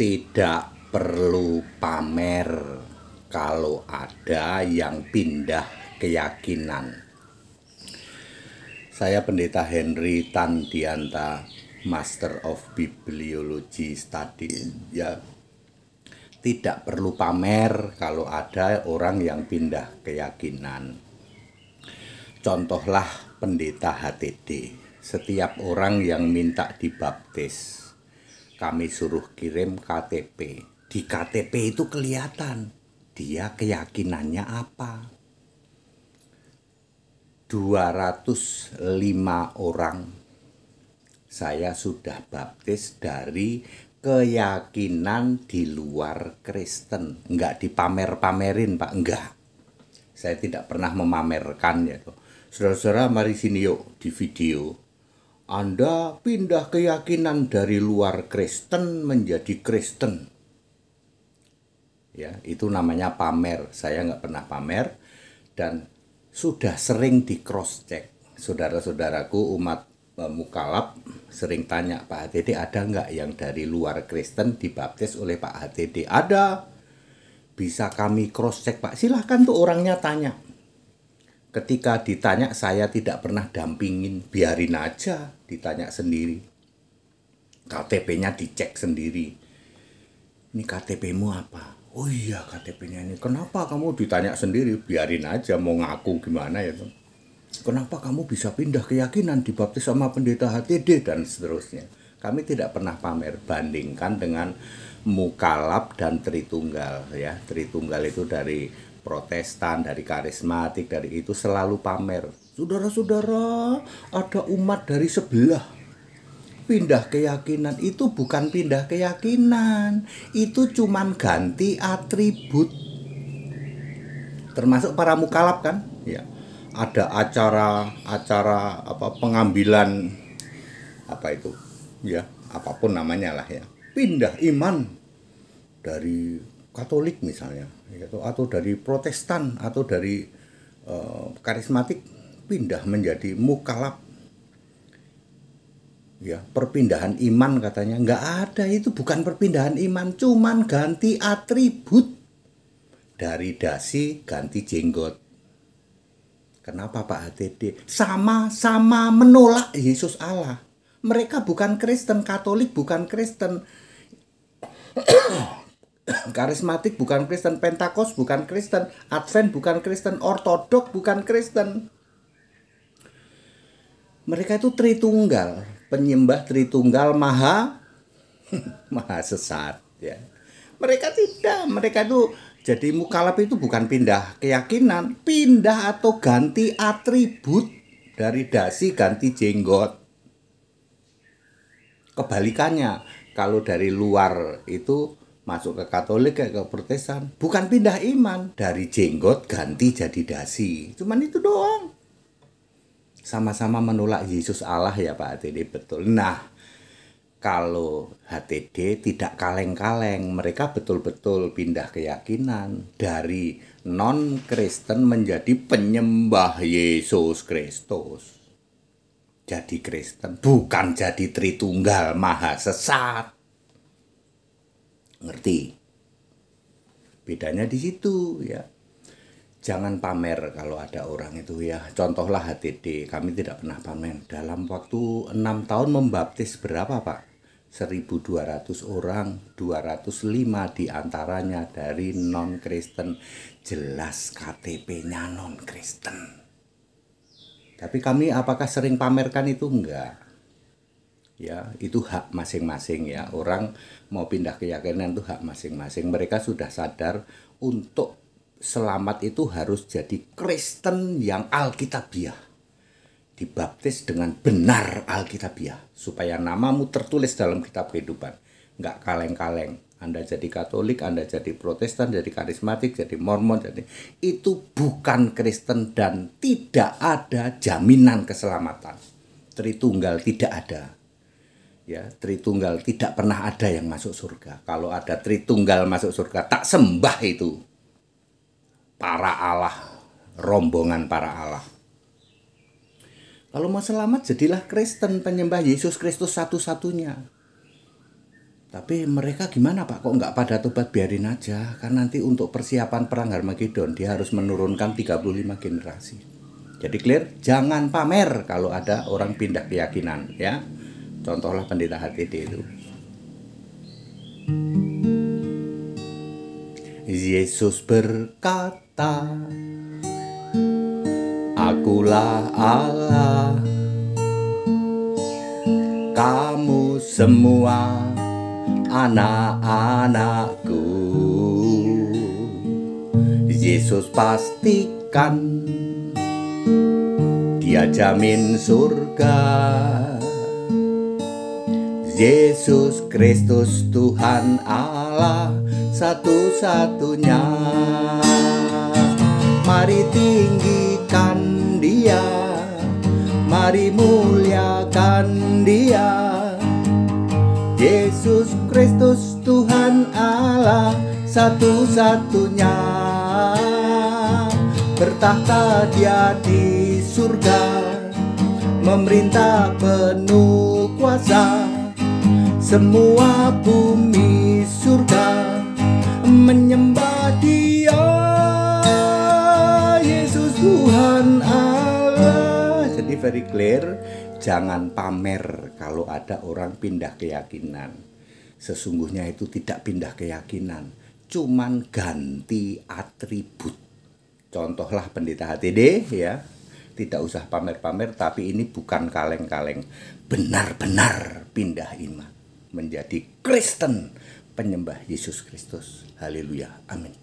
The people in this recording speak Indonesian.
tidak perlu pamer kalau ada yang pindah keyakinan. Saya Pendeta Henry Tan Master of Bibliology Study. Ya, tidak perlu pamer kalau ada orang yang pindah keyakinan. Contohlah pendeta HTD, setiap orang yang minta dibaptis kami suruh kirim KTP. Di KTP itu kelihatan dia keyakinannya apa. 205 orang saya sudah baptis dari keyakinan di luar Kristen. Enggak dipamer-pamerin, Pak. Enggak. Saya tidak pernah memamerkan ya. Saudara-saudara mari sini yuk di video anda pindah keyakinan dari luar Kristen menjadi Kristen. Ya, itu namanya pamer. Saya nggak pernah pamer dan sudah sering di cross check. Saudara-saudaraku umat mukalap e, mukalab sering tanya Pak HTD ada nggak yang dari luar Kristen dibaptis oleh Pak HTD? Ada. Bisa kami cross check Pak. Silahkan tuh orangnya tanya ketika ditanya saya tidak pernah dampingin biarin aja ditanya sendiri KTP-nya dicek sendiri ini KTP-mu apa oh iya KTP-nya ini kenapa kamu ditanya sendiri biarin aja mau ngaku gimana ya tuh kenapa kamu bisa pindah keyakinan dibaptis sama pendeta HTD dan seterusnya kami tidak pernah pamer bandingkan dengan mukalap dan tritunggal ya tritunggal itu dari Protestan, dari karismatik, dari itu selalu pamer. Saudara-saudara, ada umat dari sebelah pindah keyakinan itu bukan pindah keyakinan itu cuman ganti atribut termasuk para mukalap kan ya ada acara acara apa pengambilan apa itu ya apapun namanya lah ya pindah iman dari Katolik misalnya gitu. atau dari Protestan atau dari uh, karismatik pindah menjadi Mukalap, ya perpindahan iman katanya nggak ada itu bukan perpindahan iman cuman ganti atribut dari dasi ganti jenggot kenapa Pak ATD sama-sama menolak Yesus Allah mereka bukan Kristen Katolik bukan Kristen karismatik bukan Kristen, Pentakos bukan Kristen, Advent bukan Kristen, Ortodok bukan Kristen. Mereka itu Tritunggal, penyembah Tritunggal Maha Maha sesat ya. Mereka tidak, mereka itu jadi mukalap itu bukan pindah keyakinan, pindah atau ganti atribut dari dasi ganti jenggot. Kebalikannya, kalau dari luar itu masuk ke Katolik ke, ke Protestan bukan pindah iman dari jenggot ganti jadi dasi cuman itu doang sama-sama menolak Yesus Allah ya Pak HTD betul nah kalau HTD tidak kaleng-kaleng mereka betul-betul pindah keyakinan dari non Kristen menjadi penyembah Yesus Kristus jadi Kristen bukan jadi Tritunggal Maha Sesat ngerti. Bedanya di situ ya. Jangan pamer kalau ada orang itu ya. Contohlah HTD, kami tidak pernah pamer. Dalam waktu enam tahun membaptis berapa Pak? 1200 orang, 205 diantaranya dari non-Kristen. Jelas KTP-nya non-Kristen. Tapi kami apakah sering pamerkan itu? Enggak ya itu hak masing-masing ya orang mau pindah keyakinan itu hak masing-masing mereka sudah sadar untuk selamat itu harus jadi Kristen yang alkitabiah dibaptis dengan benar alkitabiah supaya namamu tertulis dalam kitab kehidupan nggak kaleng-kaleng anda jadi Katolik, Anda jadi Protestan, jadi karismatik, jadi Mormon, jadi itu bukan Kristen dan tidak ada jaminan keselamatan. Tritunggal tidak ada ya Tritunggal tidak pernah ada yang masuk surga. Kalau ada Tritunggal masuk surga, tak sembah itu para Allah, rombongan para Allah. Kalau mau selamat jadilah Kristen penyembah Yesus Kristus satu-satunya. Tapi mereka gimana Pak? Kok nggak pada tobat biarin aja? Karena nanti untuk persiapan perang Armageddon, dia harus menurunkan 35 generasi. Jadi clear, jangan pamer kalau ada orang pindah keyakinan ya contohlah pendeta HTD itu Yesus berkata Akulah Allah Kamu semua anak-anakku Yesus pastikan Dia jamin surga Yesus Kristus Tuhan Allah satu-satunya Mari tinggikan dia Mari muliakan dia Yesus Kristus Tuhan Allah satu-satunya Bertahta dia di surga Memerintah penuh kuasa semua bumi surga menyembah dia Yesus Tuhan Allah Jadi very clear Jangan pamer kalau ada orang pindah keyakinan Sesungguhnya itu tidak pindah keyakinan Cuman ganti atribut Contohlah pendeta HTD ya tidak usah pamer-pamer tapi ini bukan kaleng-kaleng benar-benar pindah iman menjadi Kristen penyembah Yesus Kristus. Haleluya. Amin.